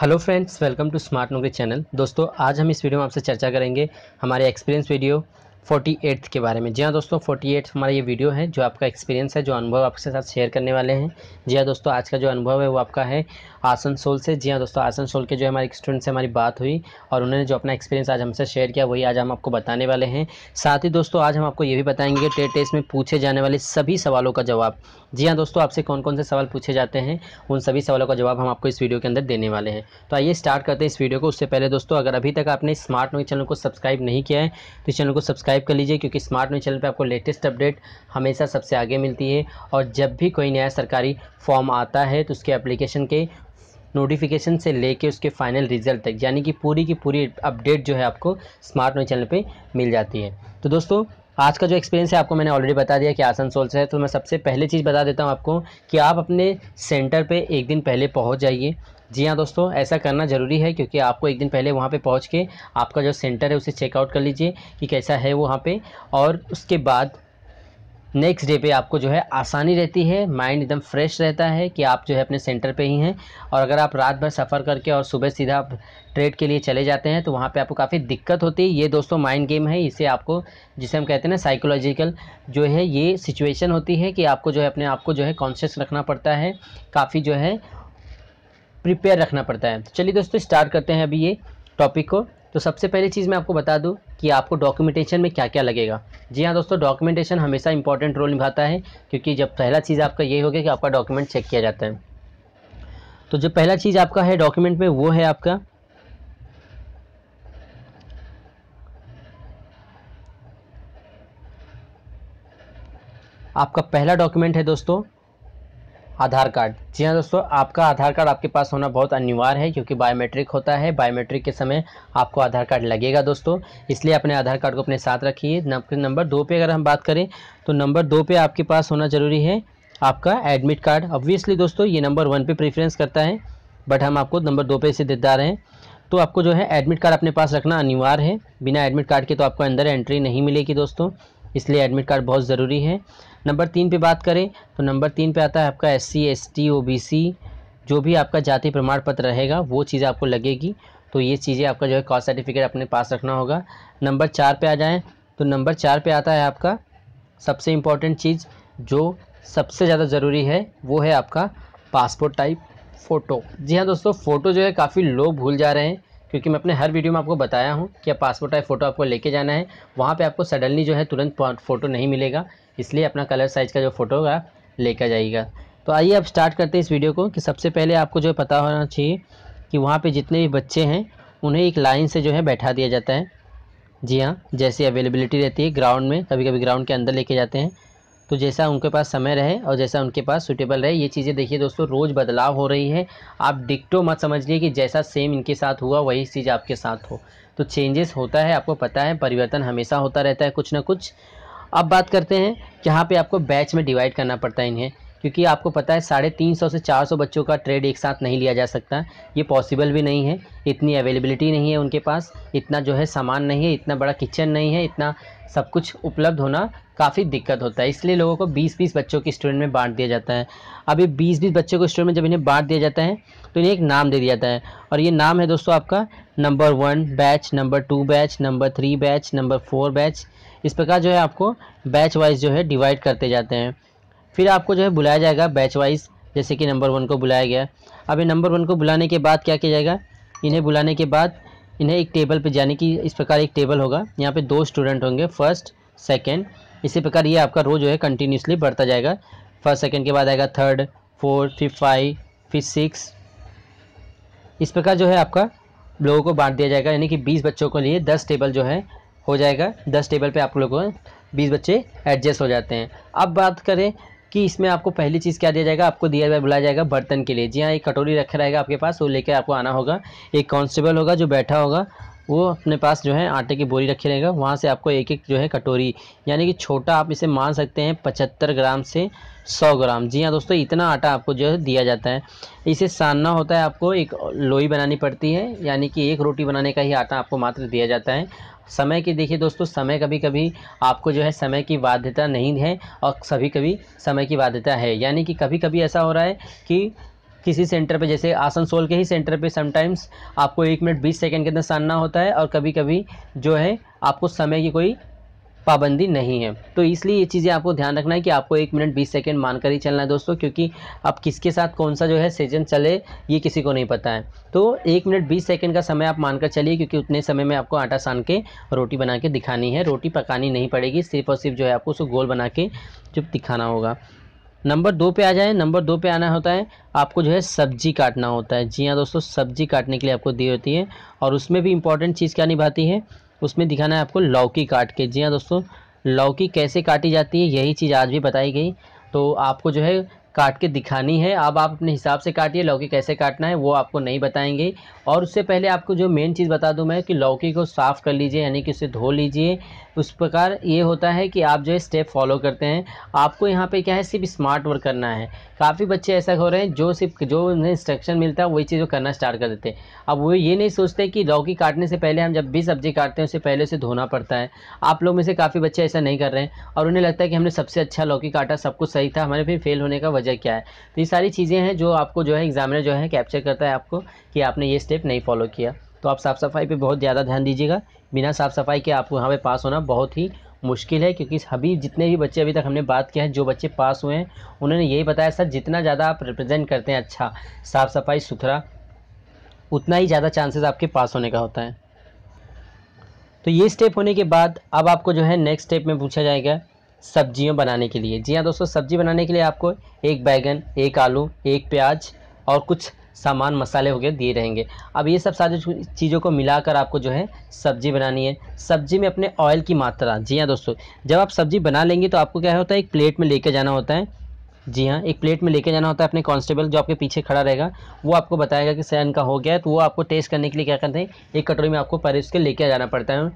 hello friends welcome to smart Naukri channel दोस्तों आज हम इस वीडियो में आपसे चर्चा करेंगे हमारे एक्सपीरियंस वीडियो फोर्टी एट्थ के बारे में जी हाँ दोस्तों फोर्टी एट्थ हमारा ये वीडियो है जो आपका एक्सपीरियंस है जो अनुभव आपके साथ शेयर करने वाले हैं जी हाँ दोस्तों आज का जो अनुभव है वो आपका है आसनसोल से जी हाँ दोस्तों आसनसोल के जो हमारे स्टूडेंट से हमारी बात हुई और उन्होंने जो अपना एक्सपीरियंस आज हमसे शेयर किया वही आज हम आपको बताने वाले हैं साथ ही दोस्तों आज हम आपको ये भी बताएंगे कि टेट टेस्ट में पूछे जाने वाले सभी सवालों का जवाब जी हाँ दोस्तों आपसे कौन कौन से सवाल पूछे जाते हैं उन सभी सवालों का जवाब हम आपको इस वीडियो के अंदर देने वाले हैं तो आइए स्टार्ट करते हैं इस वीडियो को उससे पहले दोस्तों अगर अभी तक आपने स्मार्ट न्यूज चैनल को सब्सक्राइब नहीं किया है तो इस चैनल को सब्सक्राइब कर लीजिए क्योंकि स्मार्ट न्यूज चैनल पर आपको लेटेस्ट अपडेट हमेशा सबसे आगे मिलती है और जब भी कोई नया सरकारी फॉर्म आता है तो उसके एप्लीकेशन के नोटिफिकेशन से लेके उसके फाइनल रिजल्ट तक यानी कि पूरी की पूरी अपडेट जो है आपको स्मार्ट न्यूज चैनल पे मिल जाती है तो दोस्तों आज का जो एक्सपीरियंस है आपको मैंने ऑलरेडी बता दिया कि आसनसोल से है तो मैं सबसे पहले चीज़ बता देता हूँ आपको कि आप अपने सेंटर पर एक दिन पहले पहुँच जाइए जी हाँ दोस्तों ऐसा करना ज़रूरी है क्योंकि आपको एक दिन पहले वहाँ पे पहुँच के आपका जो सेंटर है उसे चेकआउट कर लीजिए कि कैसा है वो वहाँ पे और उसके बाद नेक्स्ट डे पे आपको जो है आसानी रहती है माइंड एकदम फ्रेश रहता है कि आप जो है अपने सेंटर पे ही हैं और अगर आप रात भर सफ़र करके और सुबह सीधा ट्रेड के लिए चले जाते हैं तो वहाँ पे आपको काफ़ी दिक्कत होती है ये दोस्तों माइंड गेम है इसे आपको जिसे हम कहते हैं ना साइकोलॉजिकल जो है ये सिचुएशन होती है कि आपको जो है अपने आप को जो है कॉन्शियस रखना पड़ता है काफ़ी जो है प्रिपेयर रखना पड़ता है तो चलिए दोस्तों स्टार्ट करते हैं अभी ये टॉपिक को तो सबसे पहली चीज़ मैं आपको बता दूं कि आपको डॉक्यूमेंटेशन में क्या क्या लगेगा जी हाँ दोस्तों डॉक्यूमेंटेशन हमेशा इंपॉर्टेंट रोल निभाता है क्योंकि जब पहला चीज़ आपका ये हो गया कि आपका डॉक्यूमेंट चेक किया जाता है तो जो पहला चीज़ आपका है डॉक्यूमेंट में वो है आपका आपका पहला डॉक्यूमेंट है दोस्तों आधार कार्ड जी हाँ दोस्तों आपका आधार कार्ड आपके पास होना बहुत अनिवार्य है क्योंकि बायोमेट्रिक होता है बायोमेट्रिक के समय आपको आधार कार्ड लगेगा दोस्तों इसलिए अपने आधार कार्ड को अपने साथ रखिए नंबर दो पे अगर हम बात करें तो नंबर दो पे आपके पास होना ज़रूरी है आपका एडमिट कार्ड ऑब्वियसली दोस्तों ये नंबर वन पे प्रेफरेंस करता है बट हम आपको नंबर दो पे इसे दिदा रहे हैं तो आपको जो है एडमिट कार्ड अपने पास रखना अनिवार्य है बिना एडमिट कार्ड के तो आपको अंदर एंट्री नहीं मिलेगी दोस्तों इसलिए एडमिट कार्ड बहुत ज़रूरी है नंबर तीन पे बात करें तो नंबर तीन पे आता है आपका S C S T O B C जो भी आपका जाति प्रमाण पत्र रहेगा वो चीज़ आपको लगेगी तो ये चीज़ें आपका जो है कास्ट सर्टिफिकेट अपने पास रखना होगा नंबर चार पे आ जाएं तो नंबर चार पे आता है आपका सबसे इम्पॉर्टेंट चीज़ जो सबसे ज़्यादा ज़रूरी है वो है आपका पासपोर्ट टाइप फ़ोटो जी हाँ दोस्तों फ़ोटो जो है काफ़ी लोग भूल जा रहे हैं क्योंकि मैं अपने हर वीडियो में आपको बताया हूँ कि पासपोर्ट टाइप फ़ोटो आपको लेके जाना है वहाँ पे आपको सडनली जो है तुरंत फ़ोटो नहीं मिलेगा इसलिए अपना कलर साइज़ का जो फ़ोटो होगा लेकर जाइएगा तो आइए आप स्टार्ट करते हैं इस वीडियो को कि सबसे पहले आपको जो पता होना चाहिए कि वहाँ पर जितने भी बच्चे हैं उन्हें एक लाइन से जो है बैठा दिया जाता है जी हाँ जैसी अवेलेबिलिटी रहती है ग्राउंड में कभी कभी ग्राउंड के अंदर लेके जाते हैं तो जैसा उनके पास समय रहे और जैसा उनके पास सूटेबल रहे ये चीज़ें देखिए दोस्तों रोज़ बदलाव हो रही है आप डिक्टो मत समझिए कि जैसा सेम इनके साथ हुआ वही चीज़ आपके साथ हो तो चेंजेस होता है आपको पता है परिवर्तन हमेशा होता रहता है कुछ ना कुछ अब बात करते हैं यहाँ पे आपको बैच में डिवाइड करना पड़ता है इन्हें क्योंकि आपको पता है साढ़े तीन सौ से चार सौ बच्चों का ट्रेड एक साथ नहीं लिया जा सकता ये पॉसिबल भी नहीं है इतनी अवेलेबिलिटी नहीं है उनके पास इतना जो है सामान नहीं है इतना बड़ा किचन नहीं है इतना सब कुछ उपलब्ध होना काफ़ी दिक्कत होता है इसलिए लोगों को 20-20 बच्चों के स्टूडेंट में बांट दिया जाता है अभी 20 बीस बच्चों के स्टूडेंट में जब इन्हें बांट दिया जाता है तो इन्हें एक नाम दे दिया जाता है और ये नाम है दोस्तों आपका number one batch number two batch number three batch number four batch इस प्रकार जो है आपको बैच वाइज जो है डिवाइड करते जाते हैं फिर आपको जो है बुलाया जाएगा बैच वाइज जैसे कि नंबर वन को बुलाया गया अब ये नंबर वन को बुलाने के बाद क्या किया जाएगा इन्हें बुलाने के बाद इन्हें एक टेबल पे जाने की इस प्रकार एक टेबल होगा यहाँ पे दो स्टूडेंट होंगे फर्स्ट सेकंड इसी प्रकार ये आपका रोज जो है कंटिन्यूसली बढ़ता जाएगा फर्स्ट सेकंड के बाद आएगा थर्ड फोर्थ फिर फाइव फिर सिक्स इस प्रकार जो है आपका लोगों को बांट दिया जाएगा यानी कि बीस बच्चों के लिए दस टेबल जो है हो जाएगा दस टेबल पर आप लोगों को बीस बच्चे एडजस्ट हो जाते हैं अब बात करें कि इसमें आपको पहली चीज़ क्या दिया जाएगा आपको दिया बुलाया जाएगा बर्तन के लिए जी हाँ एक कटोरी रखा रहेगा आपके पास वो लेकर आपको आना होगा एक कॉन्स्टेबल होगा जो बैठा होगा वो अपने पास जो है आटे की बोरी रखे रहेगा वहाँ से आपको एक एक जो है कटोरी यानी कि छोटा आप इसे मान सकते हैं पचहत्तर ग्राम से सौ ग्राम जी हाँ दोस्तों इतना आटा आपको जो है दिया जाता है इसे सानना होता है आपको एक लोई बनानी पड़ती है यानी कि एक रोटी बनाने का ही आटा आपको मात्र दिया जाता है समय की देखिए दोस्तों समय कभी कभी आपको जो है समय की बाध्यता नहीं है और सभी कभी समय की बाध्यता है यानी कि कभी कभी ऐसा हो रहा है कि किसी सेंटर पे जैसे आसनसोल के ही सेंटर पे समटाइम्स आपको एक मिनट बीस सेकेंड के अंदर सानना होता है और कभी कभी जो है आपको समय की कोई पाबंदी नहीं है तो इसलिए ये चीज़ें आपको ध्यान रखना है कि आपको एक मिनट बीस सेकेंड मानकर ही चलना है दोस्तों क्योंकि अब किसके साथ कौन सा जो है सेजन चले ये किसी को नहीं पता है तो एक मिनट बीस सेकेंड का समय आप मानकर चलिए क्योंकि उतने समय में आपको आटा सान के रोटी बना के दिखानी है रोटी पकानी नहीं पड़ेगी सिर्फ और सिर्फ जो है आपको उसको गोल बना के जो दिखाना होगा नंबर दो पे आ जाए नंबर दो पे आना होता है आपको जो है सब्जी काटना होता है जी हाँ दोस्तों सब्जी काटने के लिए आपको दी होती है और उसमें भी इंपॉर्टेंट चीज़ क्या निभाती है उसमें दिखाना है आपको लौकी काट के जी हाँ दोस्तों लौकी कैसे काटी जाती है यही चीज़ आज भी बताई गई तो आपको जो है काट के दिखानी है अब आप अपने हिसाब से काटिए लौकी कैसे काटना है वो आपको नहीं बताएंगे और उससे पहले आपको जो मेन चीज़ बता दूं मैं कि लौकी को साफ़ कर लीजिए यानी कि उसे धो लीजिए उस प्रकार ये होता है कि आप जो है स्टेप फॉलो करते हैं आपको यहाँ पे क्या है सिर्फ स्मार्ट वर्क करना है काफ़ी बच्चे ऐसा हो रहे हैं जो सिर्फ जो उन्हें इंस्ट्रक्शन मिलता है वही चीज़ को करना स्टार्ट कर देते हैं अब वो ये नहीं सोचते कि लौकी काटने से पहले हम जब भी सब्ज़ी काटते हैं उससे पहले उसे धोना पड़ता है आप लोग में से काफ़ी बच्चे ऐसा नहीं कर रहे हैं और उन्हें लगता है कि हमने सबसे अच्छा लौकी काटा सब कुछ सही था हमारे फिर फेल होने का वजह वजह क्या है तो ये सारी चीज़ें हैं जो आपको जो है एग्जामिनर जो है कैप्चर करता है आपको कि आपने ये स्टेप नहीं फॉलो किया तो आप साफ़ सफाई पे बहुत ज़्यादा ध्यान दीजिएगा बिना साफ़ सफाई के आपको यहाँ पे पास होना बहुत ही मुश्किल है क्योंकि अभी जितने भी बच्चे अभी तक हमने बात किया है जो बच्चे पास हुए हैं उन्होंने यही बताया सर जितना ज़्यादा आप रिप्रेजेंट करते हैं अच्छा साफ़ सफाई सुथरा उतना ही ज़्यादा चांसेस आपके पास होने का होता है तो ये स्टेप होने के बाद अब आपको जो है नेक्स्ट स्टेप में पूछा जाएगा सब्जियों बनाने के लिए जी हाँ दोस्तों सब्जी बनाने के लिए आपको एक बैगन एक आलू एक प्याज और कुछ सामान मसाले हो गए दिए रहेंगे अब ये सब सारी चीज़ों को मिलाकर आपको जो है सब्ज़ी बनानी है सब्ज़ी में अपने ऑयल की मात्रा जी हाँ दोस्तों जब आप सब्ज़ी बना लेंगे तो आपको क्या होता है एक प्लेट में लेके जाना होता है जी हाँ एक प्लेट में लेके जाना होता है अपने कांस्टेबल जो आपके पीछे खड़ा रहेगा वो आपको बताएगा कि सैन का हो गया है तो वो आपको टेस्ट करने के लिए क्या करते हैं एक कटोरी में आपको पहले उसके लेके जाना पड़ता है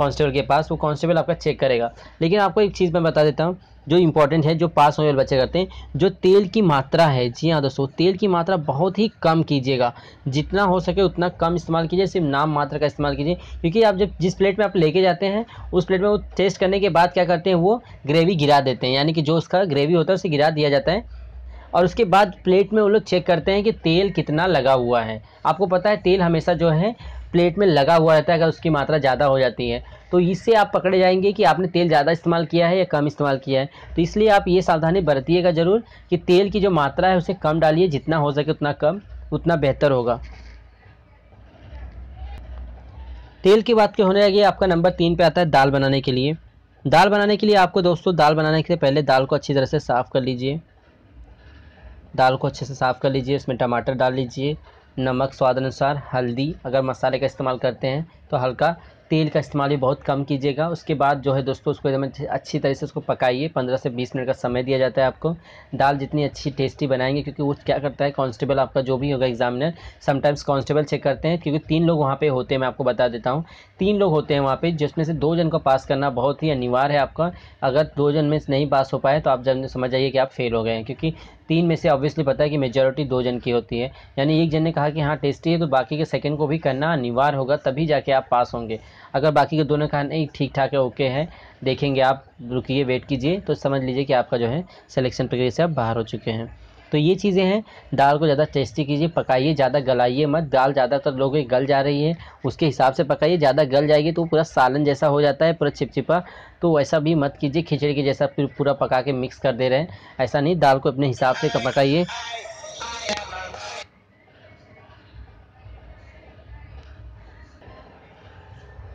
कांस्टेबल के पास वो कांस्टेबल आपका चेक करेगा लेकिन आपको एक चीज़ मैं बता देता हूँ जो इंपॉर्टेंट है जो पास होने वाले बच्चे करते हैं जो तेल की मात्रा है जी हाँ दोस्तों तेल की मात्रा बहुत ही कम कीजिएगा जितना हो सके उतना कम इस्तेमाल कीजिए सिर्फ नाम मात्रा का इस्तेमाल कीजिए क्योंकि आप जब जिस प्लेट में आप लेके जाते हैं उस प्लेट में वो टेस्ट करने के बाद क्या करते हैं वो ग्रेवी गिरा देते हैं यानी कि जो उसका ग्रेवी होता है उसे गिरा दिया जाता है और उसके बाद प्लेट में वो लोग चेक करते हैं कि तेल कितना लगा हुआ है आपको पता है तेल हमेशा जो है प्लेट में लगा हुआ रहता है अगर उसकी मात्रा ज़्यादा हो जाती है तो इससे आप पकड़े जाएंगे कि आपने तेल ज़्यादा इस्तेमाल किया है या कम इस्तेमाल किया है तो इसलिए आप ये सावधानी बरतिएगा ज़रूर कि तेल की जो मात्रा है उसे कम डालिए जितना हो सके उतना कम उतना बेहतर होगा तेल की बात के होने लगी आपका नंबर तीन पे आता है दाल बनाने के लिए दाल बनाने के लिए आपको दोस्तों दाल बनाने के पहले दाल को अच्छी तरह से साफ़ कर लीजिए दाल को अच्छे से साफ़ कर लीजिए उसमें टमाटर डाल लीजिए नमक स्वाद अनुसार हल्दी अगर मसाले का इस्तेमाल करते हैं तो हल्का तेल का इस्तेमाल भी बहुत कम कीजिएगा उसके बाद जो है दोस्तों उसको एकदम अच्छी तरह से उसको पकाइए पंद्रह से बीस मिनट का समय दिया जाता है आपको दाल जितनी अच्छी टेस्टी बनाएंगे क्योंकि वो क्या करता है कांस्टेबल आपका जो भी होगा एग्जामिनर समटाइम्स कांस्टेबल चेक करते हैं क्योंकि तीन लोग वहाँ पर होते हैं मैं आपको बता देता हूँ तीन लोग होते हैं वहाँ पर जिसमें से दो जन को पास करना बहुत ही अनिवार्य है आपका अगर दो जन में नहीं पास हो पाए तो आप जब समझ जाइए कि आप फेल हो गए हैं क्योंकि तीन में से ऑब्वियसली पता है कि मेजोरिटी दो जन की होती है यानी एक जन ने कहा कि हाँ टेस्टी है तो बाकी के सेकंड को भी करना अनिवार्य होगा तभी जाके आप पास होंगे अगर बाकी के दोनों खाने ठीक ठाक है ओके हैं देखेंगे आप रुकिए वेट कीजिए तो समझ लीजिए कि आपका जो है सिलेक्शन प्रक्रिया से आप बाहर हो चुके हैं तो ये चीज़ें हैं दाल को ज़्यादा टेस्टी कीजिए पकाइए ज़्यादा गलाइए मत दाल ज़्यादातर लोग गल जा रही है उसके हिसाब से पकाइए ज़्यादा गल जाएगी तो पूरा सालन जैसा हो जाता है पूरा चिपचिपा तो वैसा भी मत कीजिए खिचड़ी के जैसा फिर पूरा पका के मिक्स कर दे रहे हैं ऐसा नहीं दाल को अपने हिसाब से पकाइए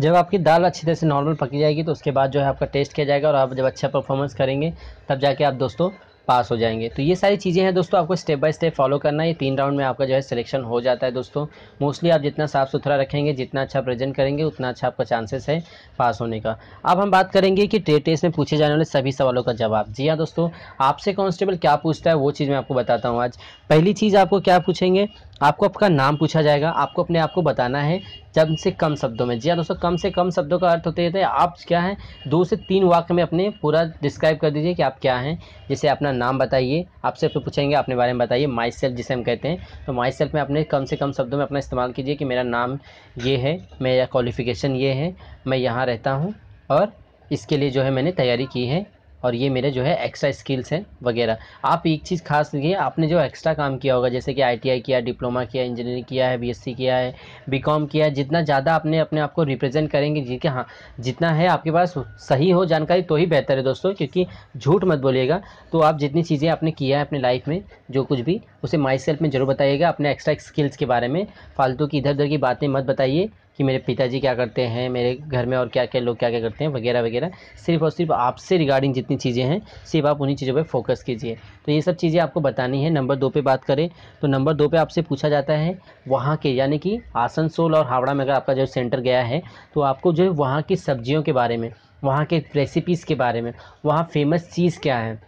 जब आपकी दाल अच्छी तरह से नॉर्मल पकी जाएगी तो उसके बाद जो है आपका टेस्ट किया जाएगा और आप जब अच्छा परफॉर्मेंस करेंगे तब जाके आप दोस्तों पास हो जाएंगे तो ये सारी चीज़ें हैं दोस्तों आपको स्टेप बाय स्टेप फॉलो करना है ये तीन राउंड में आपका जो है सिलेक्शन हो जाता है दोस्तों मोस्टली आप जितना साफ़ सुथरा रखेंगे जितना अच्छा प्रेजेंट करेंगे उतना अच्छा आपका चांसेस है पास होने का अब हम बात करेंगे कि ट्रेड टेस्ट में पूछे जाने वाले सभी सवालों का जवाब जी हाँ दोस्तों आपसे कॉन्स्टेबल क्या पूछता है वो चीज़ मैं आपको बताता हूँ आज पहली चीज़ आपको क्या पूछेंगे आपको आपका नाम पूछा जाएगा आपको अपने आप को बताना है कम से कम शब्दों में जी हाँ दोस्तों कम से कम शब्दों का अर्थ होते हैं आप क्या हैं दो से तीन वाक्य में अपने पूरा डिस्क्राइब कर दीजिए कि आप क्या हैं जैसे अपना नाम बताइए आपसे फिर पूछेंगे अपने बारे में बताइए माई सेल्फ जिसे हम कहते हैं तो माई सेल्फ में अपने कम से कम शब्दों में अपना इस्तेमाल कीजिए कि मेरा नाम ये है मेरा क्वालिफिकेशन ये है मैं यहाँ रहता हूँ और इसके लिए जो है मैंने तैयारी की है और ये मेरे जो है एक्स्ट्रा स्किल्स हैं वगैरह आप एक चीज़ खास लीजिए आपने जो एक्स्ट्रा काम किया होगा जैसे कि आईटीआई किया डिप्लोमा किया इंजीनियरिंग किया है बीएससी किया है बीकॉम किया है जितना ज़्यादा आपने अपने आप को रिप्रेजेंट करेंगे जी के हाँ जितना है आपके पास सही हो जानकारी तो ही बेहतर है दोस्तों क्योंकि झूठ मत बोलिएगा तो आप जितनी चीज़ें आपने किया है अपने लाइफ में जो कुछ भी उसे माई सेल्फ में ज़रूर बताइएगा अपने एक्स्ट्रा स्किल्स के बारे में फालतू की इधर उधर की बातें मत बताइए कि मेरे पिताजी क्या करते हैं मेरे घर में और क्या क्या लोग क्या क्या करते हैं वगैरह वगैरह सिर्फ और सिर्फ आपसे रिगार्डिंग जितनी चीज़ें हैं सिर्फ आप उन्हीं चीज़ों पर फोकस कीजिए तो ये सब चीज़ें आपको बतानी है नंबर दो पर बात करें तो नंबर दो पर आपसे पूछा जाता है वहाँ के यानी कि आसनसोल और हावड़ा में अगर आपका जो सेंटर गया है तो आपको जो है वहाँ की सब्जियों के बारे में वहाँ के रेसिपीज़ के बारे में वहाँ फेमस चीज़ क्या है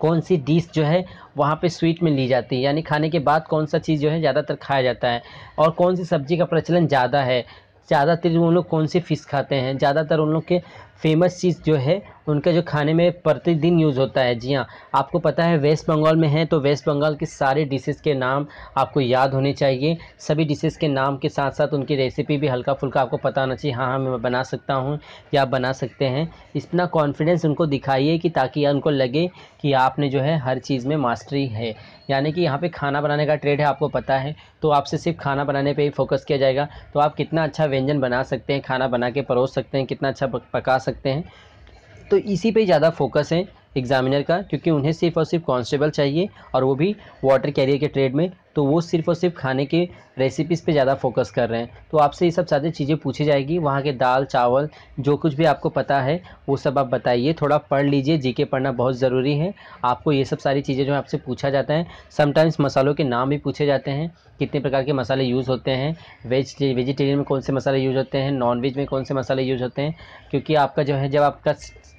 कौन सी डिश जो है वहाँ पे स्वीट में ली जाती है यानी खाने के बाद कौन सा चीज़ जो है ज़्यादातर खाया जाता है और कौन सी सब्ज़ी का प्रचलन ज़्यादा है ज़्यादातर उन लोग कौन सी फ़िश खाते हैं ज़्यादातर उन लोग के फेमस चीज़ जो है उनका जो खाने में प्रतिदिन यूज़ होता है जी हाँ आपको पता है वेस्ट बंगाल में है तो वेस्ट बंगाल के सारे डिशेस के नाम आपको याद होने चाहिए सभी डिशेस के नाम के साथ साथ उनकी रेसिपी भी हल्का फुल्का आपको पता होना चाहिए हाँ हाँ मैं बना सकता हूँ या बना सकते हैं इतना कॉन्फिडेंस उनको दिखाइए कि ताकि उनको लगे कि आपने जो है हर चीज़ में मास्टरी है यानी कि यहाँ पे खाना बनाने का ट्रेड है आपको पता है तो आपसे सिर्फ खाना बनाने पे ही फोकस किया जाएगा तो आप कितना अच्छा व्यंजन बना सकते हैं खाना बना के परोस सकते हैं कितना अच्छा पका सकते हैं तो इसी पे ज़्यादा फोकस है एग्ज़ामिनर का क्योंकि उन्हें सिर्फ और सिर्फ कॉन्स्टेबल चाहिए और वो भी वाटर कैरियर के ट्रेड में तो वो सिर्फ और सिर्फ खाने के रेसिपीज़ पे ज़्यादा फोकस कर रहे हैं तो आपसे ये सब सारी चीज़ें पूछी जाएगी वहाँ के दाल चावल जो कुछ भी आपको पता है वो सब आप बताइए थोड़ा पढ़ लीजिए जीके पढ़ना बहुत ज़रूरी है आपको ये सब सारी चीज़ें जो है आपसे पूछा जाता है समटाइम्स मसालों के नाम भी पूछे जाते हैं कितने प्रकार के मसाले यूज़ होते हैं वेज वेजिटेरियन में कौन से मसाले यूज़ होते हैं नॉन वेज में कौन से मसाले यूज़ होते हैं क्योंकि आपका जो है जब आपका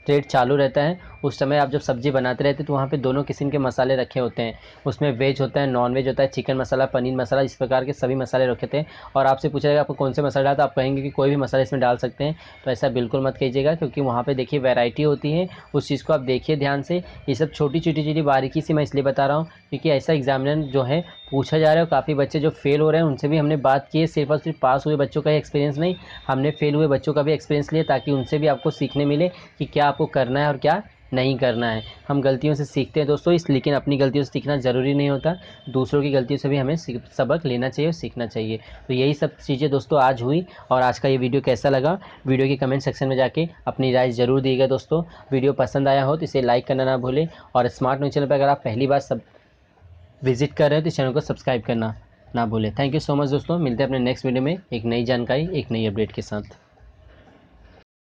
ट्रेड चालू रहता है उस समय आप जब सब्ज़ी बनाते रहते हैं तो वहाँ पे दोनों किस्म के मसाले रखे होते हैं उसमें वेज होता है नॉन वेज होता है चिकन मसाला पनीर मसाला इस प्रकार के सभी मसाले रखे थे और आपसे पूछा जाएगा आपको कौन से मसाले डाला तो आप कहेंगे कि कोई भी मसाला इसमें डाल सकते हैं तो ऐसा बिल्कुल मत कीजिएगा क्योंकि वहाँ पर देखिए वेराइटी होती है उस चीज़ को आप देखिए ध्यान से ये सब छोटी छोटी छोटी बारीकी से मैं इसलिए बता रहा हूँ क्योंकि ऐसा एग्जामिनर जो है पूछा जा रहा है और काफ़ी बच्चे जो फेल हो रहे हैं उनसे भी हमने बात की है सिर्फ और सिर्फ पास हुए बच्चों का ही एक्सपीरियंस नहीं हमने फेल हुए बच्चों का भी एक्सपीरियंस लिया ताकि उनसे भी आपको सीखने मिले कि क्या आपको करना है और क्या नहीं करना है हम गलतियों से सीखते हैं दोस्तों इस लेकिन अपनी गलतियों से सीखना ज़रूरी नहीं होता दूसरों की गलतियों से भी हमें सबक लेना चाहिए और सीखना चाहिए तो यही सब चीज़ें दोस्तों आज हुई और आज का ये वीडियो कैसा लगा वीडियो के कमेंट सेक्शन में जाके अपनी राय ज़रूर दिएगा दोस्तों वीडियो पसंद आया हो तो इसे लाइक करना ना भूलें और स्मार्ट न्यूज चैनल पर अगर आप पहली बार सब विजिट कर रहे हैं तो चैनल को सब्सक्राइब करना ना भूलें थैंक यू सो मच दोस्तों मिलते हैं अपने नेक्स्ट वीडियो में एक नई जानकारी एक नई अपडेट के साथ